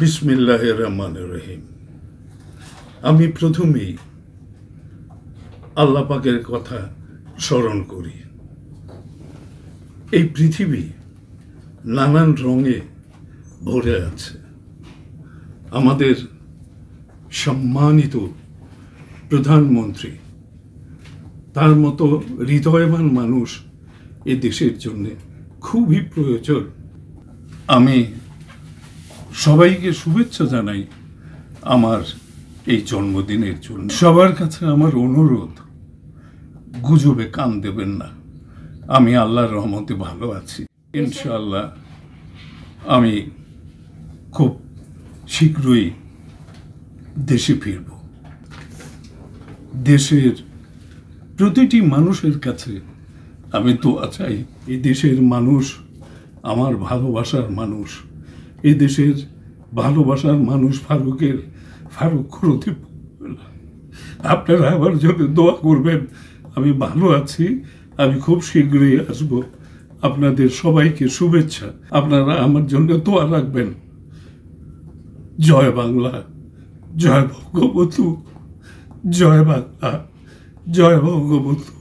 বিসমিল্লাহ রহমান রহিম আমি প্রথমেই আল্লাপাকের কথা স্মরণ করি এই পৃথিবী নানান রঙে ভরে আছে আমাদের সম্মানিত প্রধানমন্ত্রী তার মতো হৃদয়বান মানুষ এ দেশের জন্যে খুবই প্রয়োজন আমি সবাইকে শুভেচ্ছা জানাই আমার এই জন্মদিনের জন্য সবার কাছে আমার অনুরোধ গুজবে কান দেবেন না আমি আল্লাহর রহমতে ভালো আছি ইনশাল্লাহ আমি খুব শীঘ্রই দেশে ফিরব দেশের প্রতিটি মানুষের কাছে আমি তো চাই এই দেশের মানুষ আমার ভালোবাসার মানুষ এ দেশের ভালোবাসার মানুষ ফারুকের ফারুক ক্ষতি আপনারা আমার জন্য দোয়া করবেন আমি ভালো আছি আমি খুব শীঘ্রই আসব আপনাদের সবাইকে শুভেচ্ছা আপনারা আমার জন্য দোয়া রাখবেন জয় বাংলা জয় ভগবতু জয় বাংলা জয় ভগবতু